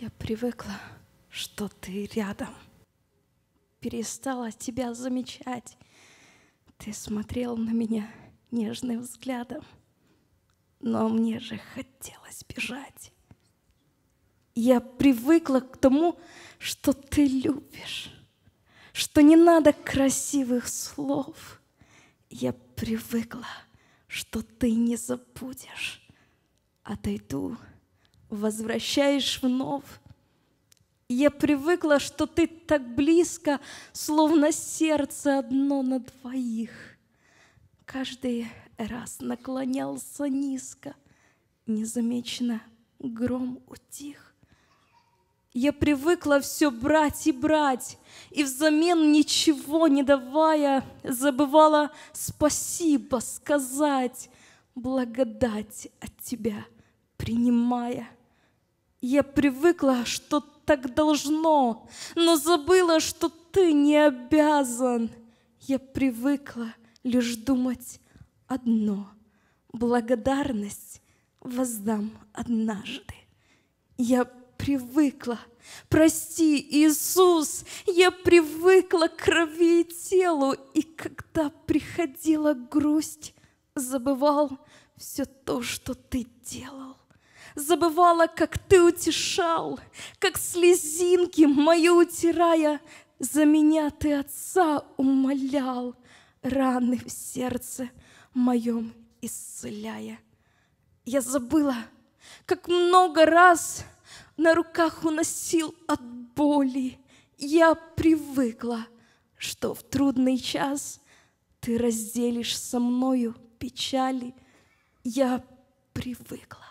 Я привыкла, что ты рядом. Перестала тебя замечать. Ты смотрел на меня нежным взглядом. Но мне же хотелось бежать. Я привыкла к тому, что ты любишь, что не надо красивых слов. Я привыкла, что ты не забудешь. Отойду. А возвращаешь вновь. Я привыкла, что ты так близко, словно сердце одно на двоих. Каждый раз наклонялся низко, незамеченно гром утих. Я привыкла все брать и брать, и взамен ничего не давая, забывала спасибо сказать, благодать от тебя принимая. Я привыкла, что так должно, но забыла, что ты не обязан. Я привыкла лишь думать одно. Благодарность воздам однажды. Я привыкла. Прости, Иисус, я привыкла к крови и телу, и когда приходила грусть, забывал все то, что ты делал забывала, как ты утешал, как слезинки мою утирая, за меня ты отца умолял, раны в сердце моем исцеляя. Я забыла, как много раз на руках уносил от боли. Я привыкла, что в трудный час ты разделишь со мною печали. Я привыкла.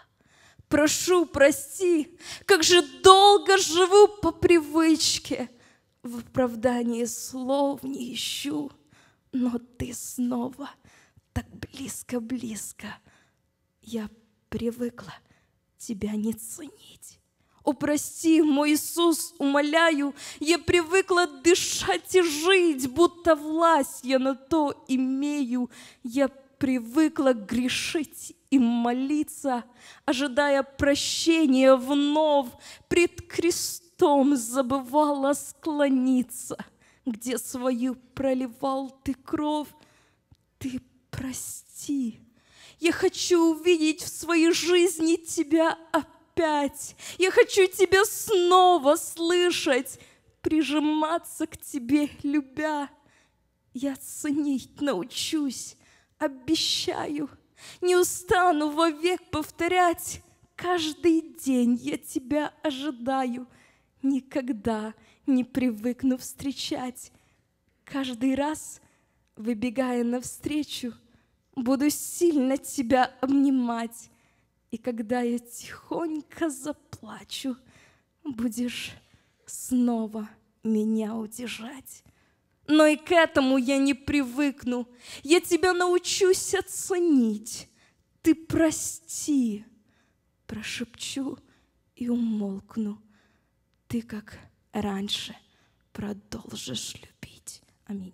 Прошу, прости, как же долго живу по привычке. В оправдании слов не ищу, но ты снова так близко-близко. Я привыкла тебя не ценить. О, прости, мой Иисус, умоляю, я привыкла дышать и жить, будто власть я на то имею. Я привыкла грешить и молиться, ожидая прощения вновь, пред крестом забывала склониться, где свою проливал ты кровь, ты прости. Я хочу увидеть в своей жизни тебя опять. Я хочу тебя снова слышать, прижиматься к тебе, любя. Я ценить научусь, обещаю — не устану вовек повторять, каждый день я тебя ожидаю, никогда не привыкну встречать. Каждый раз, выбегая навстречу, буду сильно тебя обнимать. И когда я тихонько заплачу, будешь снова меня удержать но и к этому я не привыкну. Я тебя научусь оценить. Ты прости, прошепчу и умолкну. Ты, как раньше, продолжишь любить. Аминь.